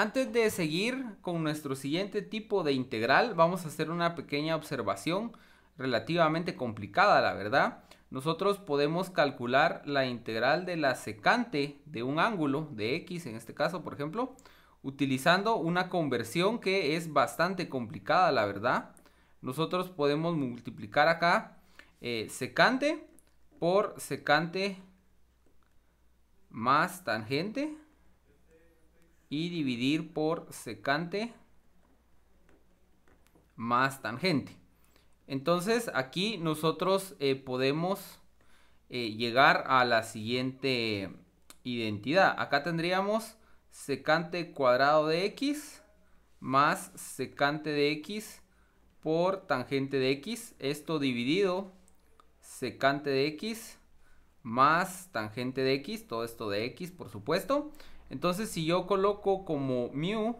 Antes de seguir con nuestro siguiente tipo de integral, vamos a hacer una pequeña observación relativamente complicada, la verdad. Nosotros podemos calcular la integral de la secante de un ángulo, de x en este caso, por ejemplo, utilizando una conversión que es bastante complicada, la verdad. Nosotros podemos multiplicar acá eh, secante por secante más tangente y dividir por secante más tangente. Entonces aquí nosotros eh, podemos eh, llegar a la siguiente identidad. Acá tendríamos secante cuadrado de x más secante de x por tangente de x. Esto dividido secante de x más tangente de x, todo esto de x por supuesto. Entonces, si yo coloco como mu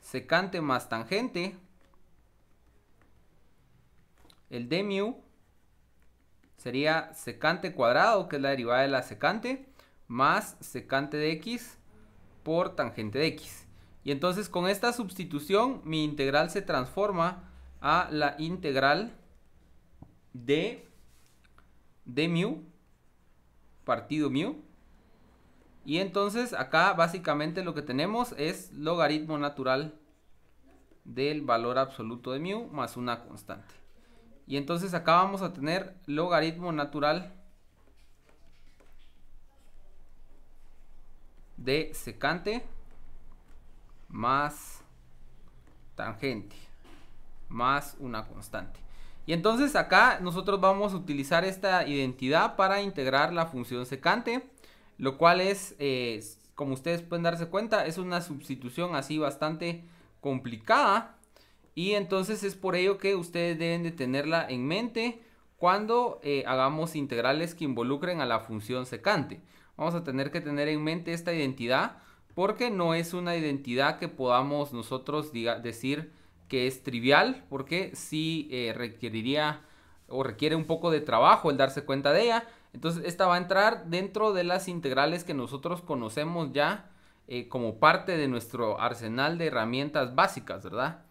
secante más tangente, el de mu sería secante cuadrado, que es la derivada de la secante, más secante de x por tangente de x. Y entonces con esta sustitución mi integral se transforma a la integral de, de mu partido mu y entonces acá básicamente lo que tenemos es logaritmo natural del valor absoluto de mu más una constante. Y entonces acá vamos a tener logaritmo natural de secante más tangente más una constante. Y entonces acá nosotros vamos a utilizar esta identidad para integrar la función secante lo cual es, eh, como ustedes pueden darse cuenta, es una sustitución así bastante complicada y entonces es por ello que ustedes deben de tenerla en mente cuando eh, hagamos integrales que involucren a la función secante. Vamos a tener que tener en mente esta identidad porque no es una identidad que podamos nosotros decir que es trivial porque sí eh, requeriría o requiere un poco de trabajo el darse cuenta de ella entonces, esta va a entrar dentro de las integrales que nosotros conocemos ya eh, como parte de nuestro arsenal de herramientas básicas, ¿verdad?